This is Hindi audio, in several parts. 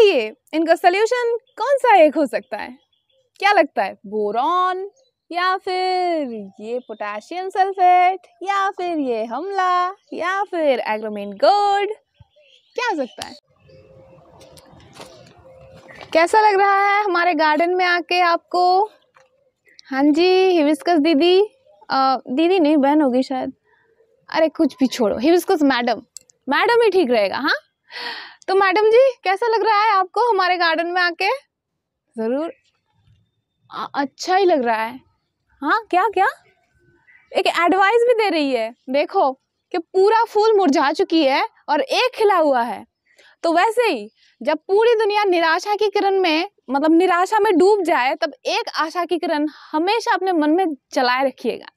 लिए इनका सोल्यूशन कौन सा एक हो सकता है क्या लगता है बोरॉन या फिर ये पोटेशियम सल्फेट या फिर ये हमला या फिर एग्रोमेन गोल्ड क्या हो सकता है कैसा लग रहा है हमारे गार्डन में आके आपको हाँ जी हिविस्कस दीदी आ, दीदी नहीं बहन होगी शायद अरे कुछ भी छोड़ो हिविस्कस मैडम मैडम ही ठीक रहेगा हाँ तो मैडम जी कैसा लग रहा है आपको हमारे गार्डन में आके ज़रूर अच्छा ही लग रहा है हाँ क्या क्या एक एडवाइस भी दे रही है देखो कि पूरा फूल मुरझा चुकी है और एक खिला हुआ है तो वैसे ही जब पूरी दुनिया निराशा की किरण में मतलब निराशा में डूब जाए तब एक आशा की किरण हमेशा अपने मन में चलाए रखिएगा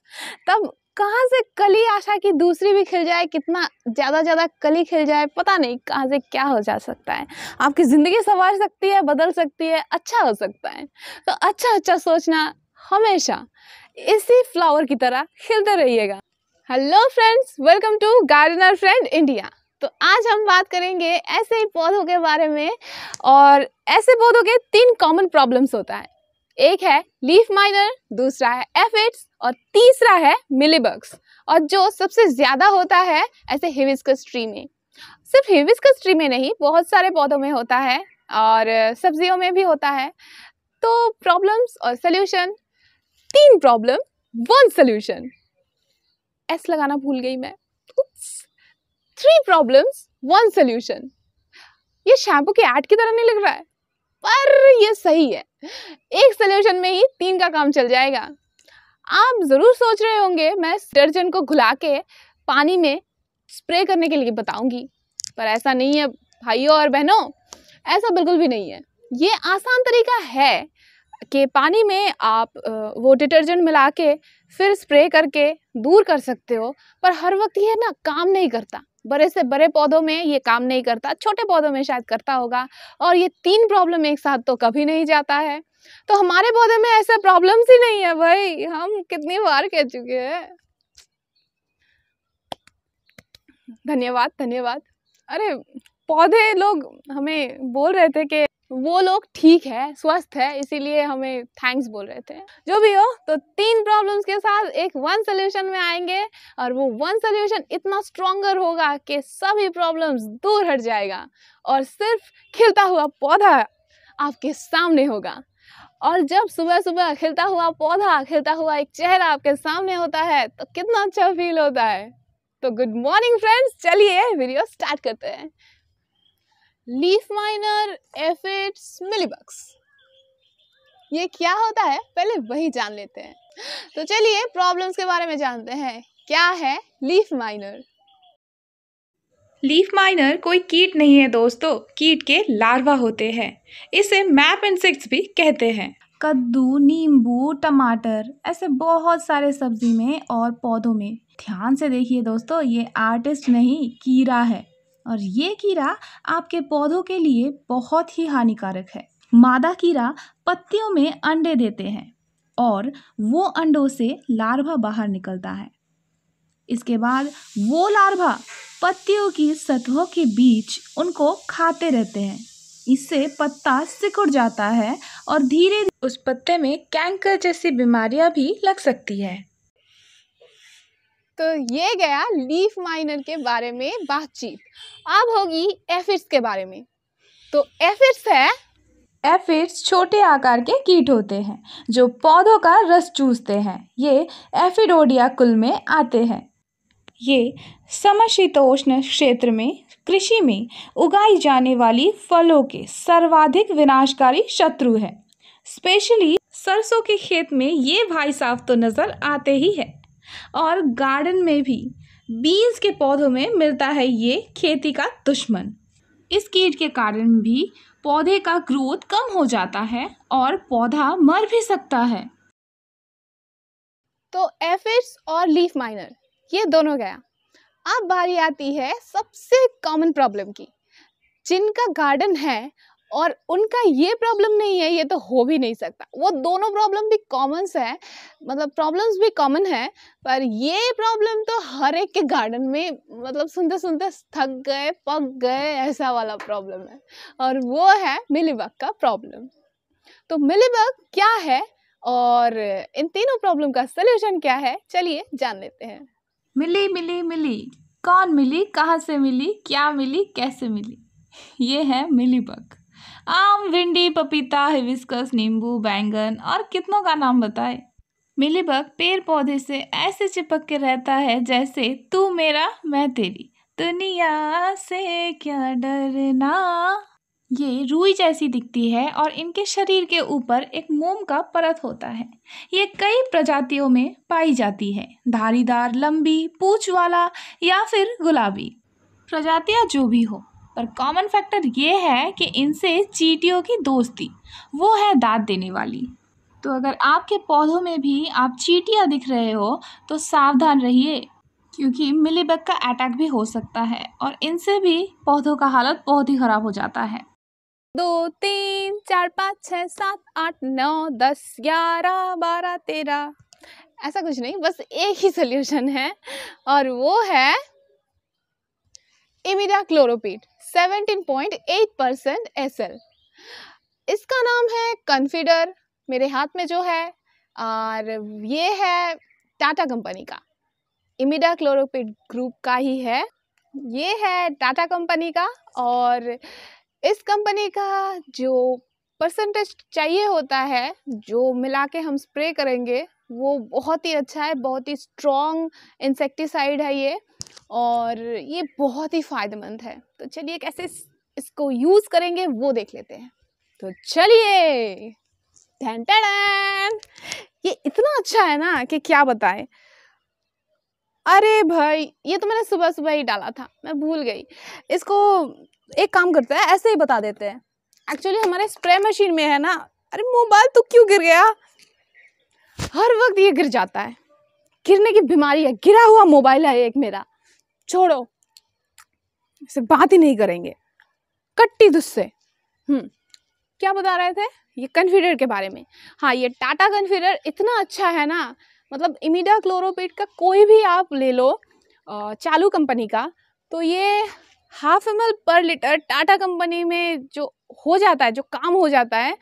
तब कहाँ से कली आशा की दूसरी भी खिल जाए कितना ज़्यादा ज़्यादा कली खिल जाए पता नहीं कहाँ से क्या हो जा सकता है आपकी ज़िंदगी संवार सकती है बदल सकती है अच्छा हो सकता है तो अच्छा अच्छा सोचना हमेशा इसी फ्लावर की तरह खिलते रहिएगा hello friends welcome to Gardener Friend India तो आज हम बात करेंगे ऐसे पौधों के बारे में और ऐसे पौधों के तीन कॉमन प्रॉब्लम्स होता है एक है लीफ माइनर दूसरा है एफिड्स और तीसरा है मिलीबग्स और जो सबसे ज़्यादा होता है ऐसे हिविस्कस ट्री में सिर्फ हिविस्कस ट्री में नहीं बहुत सारे पौधों में होता है और सब्जियों में भी होता है तो प्रॉब्लम्स और सोल्यूशन तीन प्रॉब्लम वन सोल्यूशन एस लगाना भूल गई मैं थ्री प्रॉब्लम्स वन सोल्यूशन ये शैम्पू के ऐड की तरह नहीं लग रहा है पर ये सही है एक सोल्यूशन में ही तीन का काम चल जाएगा आप ज़रूर सोच रहे होंगे मैं डिटर्जेंट को घुला के पानी में स्प्रे करने के लिए बताऊंगी पर ऐसा नहीं है भाइयों और बहनों ऐसा बिल्कुल भी नहीं है ये आसान तरीका है कि पानी में आप वो डिटर्जेंट मिला के फिर स्प्रे करके दूर कर सकते हो पर हर वक्त ये ना काम नहीं करता बड़े से बड़े पौधों में ये काम नहीं करता छोटे पौधों में शायद करता होगा और ये तीन प्रॉब्लम एक साथ तो कभी नहीं जाता है तो हमारे पौधे में ऐसे प्रॉब्लम्स ही नहीं है भाई हम कितनी बार कह चुके हैं धन्यवाद धन्यवाद अरे पौधे लोग हमें बोल रहे थे कि वो लोग ठीक है स्वस्थ है इसीलिए हमें थैंक्स बोल रहे थे जो भी हो तो तीन प्रॉब्लम्स के साथ एक वन सोल्यूशन में आएंगे और वो वन सोल्यूशन इतना स्ट्रॉन्गर होगा कि सभी प्रॉब्लम्स दूर हट जाएगा और सिर्फ खिलता हुआ पौधा आपके सामने होगा और जब सुबह सुबह खिलता हुआ पौधा खिलता हुआ एक चेहरा आपके सामने होता है तो कितना अच्छा फील होता है तो गुड मॉर्निंग फ्रेंड्स चलिए वीडियो स्टार्ट करते हैं लीफ माइनर एफिड्स मिलीबक्स ये क्या होता है पहले वही जान लेते हैं तो चलिए प्रॉब्लम्स के बारे में जानते हैं क्या है लीफ माइनर लीफ माइनर कोई कीट नहीं है दोस्तों कीट के लार्वा होते हैं इसे मैप इंसेक्ट्स भी कहते हैं कद्दू नींबू टमाटर ऐसे बहुत सारे सब्जी में और पौधों में ध्यान से देखिए दोस्तों ये आर्टिस्ट नहीं कीड़ा है और ये कीड़ा आपके पौधों के लिए बहुत ही हानिकारक है मादा कीड़ा पत्तियों में अंडे देते हैं और वो अंडों से लार्वा बाहर निकलता है इसके बाद वो लार्वा पत्तियों की सतहों के बीच उनको खाते रहते हैं इससे पत्ता सिकुड़ जाता है और धीरे उस पत्ते में कैंकर जैसी बीमारियां भी लग सकती है तो ये गया लीफ माइनर के बारे में बातचीत अब होगी एफिड्स के बारे में तो एफिड्स है एफिड्स छोटे आकार के कीट होते हैं जो पौधों का रस चूसते हैं ये एफिडोडिया कुल में आते हैं ये समशीतोष्ण क्षेत्र में कृषि में उगाई जाने वाली फलों के सर्वाधिक विनाशकारी शत्रु है स्पेशली सरसों के खेत में ये भाई साफ तो नज़र आते ही है और गार्डन में भी बीन्स के पौधों में मिलता है ये खेती का दुश्मन इस कीट के कारण भी पौधे का ग्रोथ कम हो जाता है और पौधा मर भी सकता है तो एफिड्स और लीफ माइनर ये दोनों गया अब बारी आती है सबसे कॉमन प्रॉब्लम की जिनका गार्डन है और उनका ये प्रॉब्लम नहीं है ये तो हो भी नहीं सकता वो दोनों प्रॉब्लम भी कॉमन है मतलब प्रॉब्लम्स भी कॉमन है पर ये प्रॉब्लम तो हर एक के गार्डन में मतलब सुनते सुनते थक गए पक गए ऐसा वाला प्रॉब्लम है और वो है मिलीबग का प्रॉब्लम तो मिलीबग क्या है और इन तीनों प्रॉब्लम का सलूशन क्या है चलिए जान लेते हैं मिली मिली मिली कौन मिली कहाँ से मिली क्या मिली कैसे मिली ये है मिलीबग आम भिंडी पपीता हिबिस्कस नींबू बैंगन और कितनों का नाम बताए मिलीबग पेड़ पौधे से ऐसे चिपक के रहता है जैसे तू मेरा मैं तेरी दुनिया से क्या डरना ये रुई जैसी दिखती है और इनके शरीर के ऊपर एक मोम का परत होता है ये कई प्रजातियों में पाई जाती है धारीदार लंबी पूछ वाला या फिर गुलाबी प्रजातियाँ जो भी हो पर कॉमन फैक्टर ये है कि इनसे चीटियों की दोस्ती वो है दाँत देने वाली तो अगर आपके पौधों में भी आप चीटियाँ दिख रहे हो तो सावधान रहिए क्योंकि मिलीबग का अटैक भी हो सकता है और इनसे भी पौधों का हालत बहुत ही ख़राब हो जाता है दो तीन चार पाँच छः सात आठ नौ दस ग्यारह बारह तेरह ऐसा कुछ नहीं बस एक ही सोल्यूशन है और वो है imidacloprid seventeen point eight percent S इसका नाम है कन्फिडर मेरे हाथ में जो है और ये है टाटा कंपनी का इमिडा क्लोरोपीट ग्रुप का ही है ये है टाटा कंपनी का और इस कंपनी का जो परसेंटेज चाहिए होता है जो मिला के हम स्प्रे करेंगे वो बहुत ही अच्छा है बहुत ही स्ट्रॉन्ग इंसेक्टिसाइड है ये और ये बहुत ही फ़ायदेमंद है तो चलिए कैसे इस, इसको यूज़ करेंगे वो देख लेते हैं तो चलिए ये इतना अच्छा है ना कि क्या बताए अरे भाई ये तो मैंने सुबह सुबह ही डाला था मैं भूल गई इसको एक काम करते हैं ऐसे ही बता देते हैं एक्चुअली हमारे स्प्रे मशीन में है ना अरे मोबाइल तो क्यों गिर गया हर वक्त ये गिर जाता है गिरने की बीमारी है गिरा हुआ मोबाइल है एक मेरा छोड़ो इसे बात ही नहीं करेंगे कट्टी दुस्से हम्म, क्या बता रहे थे ये कन्फिडर के बारे में हाँ ये टाटा कन्फिडर इतना अच्छा है ना मतलब इमिडा क्लोरोपेट का कोई भी आप ले लो चालू कंपनी का तो ये half M per litre Tata company में जो हो जाता है जो काम हो जाता है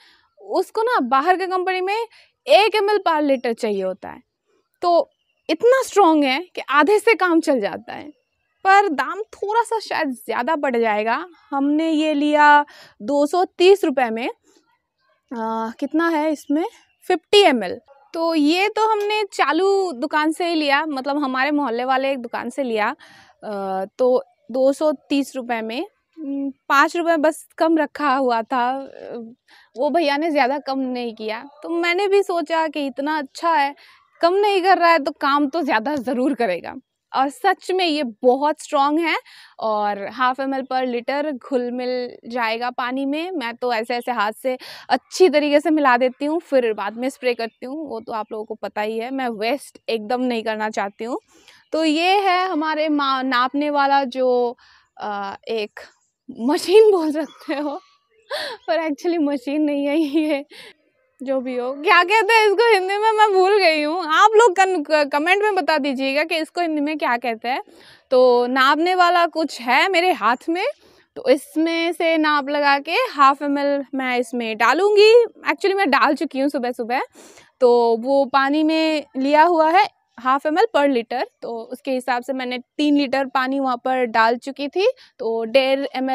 उसको ना बाहर के कंपनी में एक एम पर लीटर चाहिए होता है तो इतना स्ट्रॉन्ग है कि आधे से काम चल जाता है पर दाम थोड़ा सा शायद ज़्यादा बढ़ जाएगा हमने ये लिया दो सौ तीस रुपये में आ, कितना है इसमें फिफ्टी एम एल तो ये तो हमने चालू दुकान से ही लिया मतलब हमारे मोहल्ले वाले एक दुकान से लिया आ, तो दो सौ तीस रुपये में पाँच रुपये बस कम रखा हुआ था वो भैया ने ज़्यादा कम नहीं किया तो मैंने भी सोचा कि इतना अच्छा है कम नहीं कर रहा है तो काम तो ज़्यादा ज़रूर करेगा और सच में ये बहुत स्ट्रॉन्ग है और half M L per litre घुल मिल जाएगा पानी में मैं तो ऐसे ऐसे हाथ से अच्छी तरीके से मिला देती हूँ फिर बाद में स्प्रे करती हूँ वो तो आप लोगों को पता ही है मैं वेस्ट एकदम नहीं करना चाहती हूँ तो ये है हमारे माँ नापने वाला जो आ, एक मशीन बोल सकते हो पर एक्चुअली मशीन नहीं है ये जो भी हो क्या कहते हैं इसको हिंदी में मैं भूल गई हूँ आप लोग कमेंट में बता दीजिएगा कि इसको हिंदी में क्या कहते हैं तो नापने वाला कुछ है मेरे हाथ में तो इसमें से नाप लगा के हाफ एम मैं इसमें डालूँगी एक्चुअली मैं डाल चुकी हूँ सुबह सुबह तो वो पानी में लिया हुआ है हाफ एम पर लीटर तो उसके हिसाब से मैंने तीन लीटर पानी वहाँ पर डाल चुकी थी तो डेढ़ एम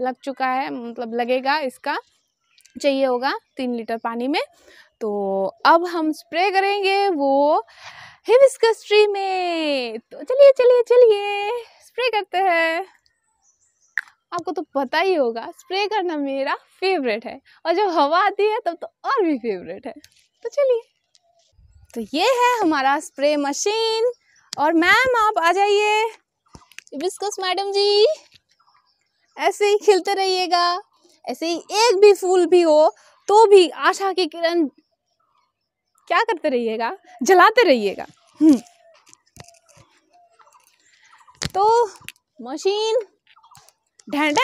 लग चुका है मतलब लगेगा इसका चाहिए होगा तीन लीटर पानी में तो अब हम स्प्रे करेंगे वो हिबिस्कस ट्री में तो चलिए चलिए चलिए स्प्रे करते हैं आपको तो पता ही होगा स्प्रे करना मेरा फेवरेट है और जब हवा आती है तब तो और भी फेवरेट है तो चलिए तो ये है हमारा स्प्रे मशीन और मैम आप आ जाइए हिबिस्कस मैडम जी ऐसे ही खिलते रहिएगा ऐसे ही एक भी फूल भी हो तो भी आशा की किरण क्या करते रहिएगा जलाते रहिएगा हम्म। तो मशीन ढैंड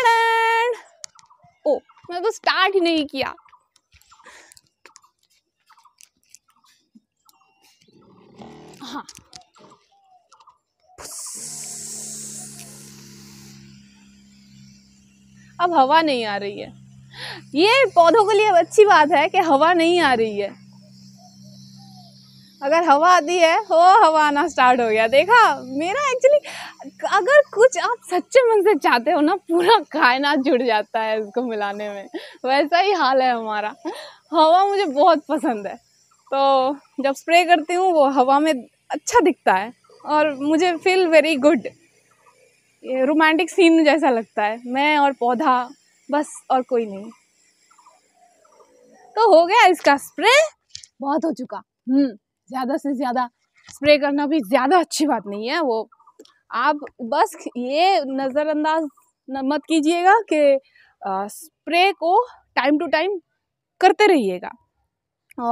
ओ मैं तो स्टार्ट ही नहीं किया हाँ अब हवा नहीं आ रही है ये पौधों के लिए अच्छी बात है कि हवा नहीं आ रही है अगर हवा आती है हो हवा आना स्टार्ट हो गया देखा मेरा एक्चुअली अगर कुछ आप सच्चे मन से चाहते हो ना पूरा कायनात जुड़ जाता है इसको मिलाने में वैसा ही हाल है हमारा हवा मुझे बहुत पसंद है तो जब स्प्रे करती हूँ वो हवा में अच्छा दिखता है और मुझे फील वेरी गुड ये रोमांटिक सीन जैसा लगता है मैं और पौधा बस और कोई नहीं तो हो गया इसका स्प्रे बहुत हो चुका हम्म ज़्यादा से ज़्यादा स्प्रे करना भी ज़्यादा अच्छी बात नहीं है वो आप बस ये नज़रअंदाज मत कीजिएगा कि स्प्रे को टाइम टू टाइम करते रहिएगा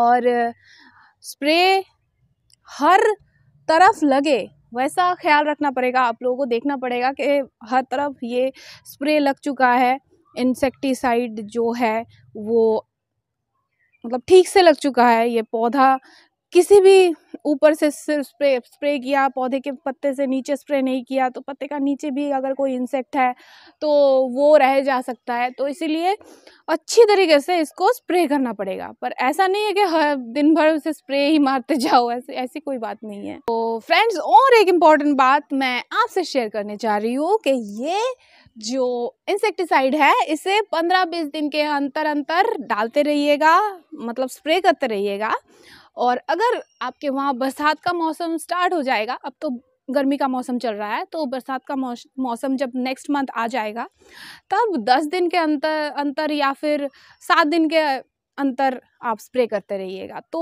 और स्प्रे हर तरफ लगे वैसा ख्याल रखना पड़ेगा आप लोगों को देखना पड़ेगा कि हर तरफ ये स्प्रे लग चुका है इंसेक्टिसाइड जो है वो मतलब ठीक से लग चुका है ये पौधा किसी भी ऊपर से स्प्रे स्प्रे किया पौधे के पत्ते से नीचे स्प्रे नहीं किया तो पत्ते का नीचे भी अगर कोई इंसेक्ट है तो वो रह जा सकता है तो इसीलिए अच्छी तरीके से इसको स्प्रे करना पड़ेगा पर ऐसा नहीं है कि हर दिन भर उसे स्प्रे ही मारते जाओ ऐसे ऐसी कोई बात नहीं है तो फ्रेंड्स और एक इम्पॉर्टेंट बात मैं आपसे शेयर करने चाह रही हूँ कि ये जो इंसेक्टिसाइड है इसे पंद्रह बीस दिन के अंतर अंतर डालते रहिएगा मतलब स्प्रे करते रहिएगा और अगर आपके वहाँ बरसात का मौसम स्टार्ट हो जाएगा अब तो गर्मी का मौसम चल रहा है तो बरसात का मौसम जब नेक्स्ट मंथ आ जाएगा तब दस दिन के अंतर अंतर या फिर सात दिन के अंतर आप स्प्रे करते रहिएगा तो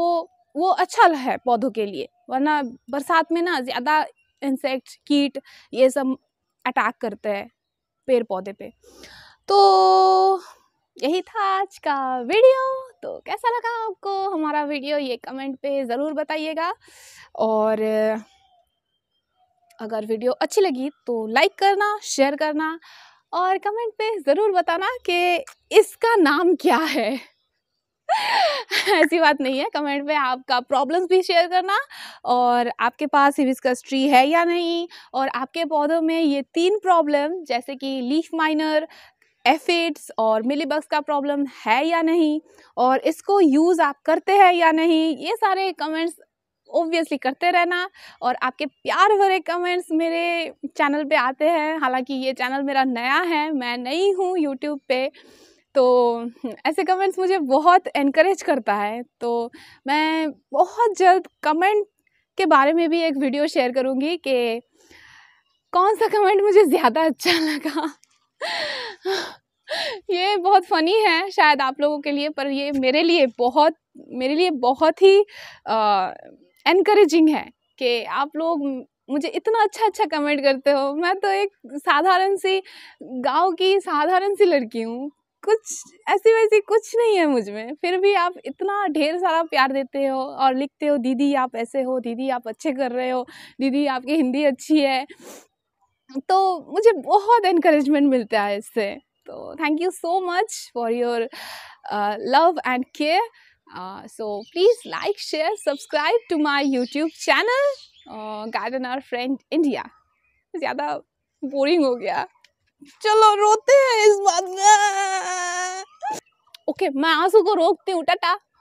वो अच्छा है पौधों के लिए वरना बरसात में ना ज़्यादा इंसेक्ट कीट ये सब अटैक करते हैं पेड़ पौधे पे तो यही था आज का वीडियो तो कैसा लगा आपको हमारा वीडियो ये कमेंट पे ज़रूर बताइएगा और अगर वीडियो अच्छी लगी तो लाइक करना शेयर करना और कमेंट पे ज़रूर बताना कि इसका नाम क्या है ऐसी बात नहीं है कमेंट में आपका प्रॉब्लम्स भी शेयर करना और आपके पास हिबिस्कस ट्री है या नहीं और आपके पौधों में ये तीन प्रॉब्लम जैसे कि लीफ माइनर एफिड्स और मिलीबग्स का प्रॉब्लम है या नहीं और इसको यूज़ आप करते हैं या नहीं ये सारे कमेंट्स ओबियसली करते रहना और आपके प्यार भरे कमेंट्स मेरे चैनल पे आते हैं हालांकि ये चैनल मेरा नया है मैं नई हूँ यूट्यूब पे तो ऐसे कमेंट्स मुझे बहुत इनक्रेज करता है तो मैं बहुत जल्द कमेंट के बारे में भी एक वीडियो शेयर करूँगी कि कौन सा कमेंट मुझे ज़्यादा अच्छा लगा बहुत फ़नी है शायद आप लोगों के लिए पर ये मेरे लिए बहुत मेरे लिए बहुत ही इनक्रेजिंग है कि आप लोग मुझे इतना अच्छा अच्छा कमेंट करते हो मैं तो एक साधारण सी गांव की साधारण सी लड़की हूँ कुछ ऐसी वैसी कुछ नहीं है मुझ में फिर भी आप इतना ढेर सारा प्यार देते हो और लिखते हो दीदी आप ऐसे हो दीदी आप अच्छे कर रहे हो दीदी आपकी हिंदी अच्छी है तो मुझे बहुत इनक्रेजमेंट मिलता है इससे तो thank you so much for your love and care so please like share subscribe to my YouTube channel Gardener Friend India ज़्यादा बोरिंग हो गया चलो रोते हैं इस बात में ओके okay, मैं आंसू को रोकती हूँ टाटा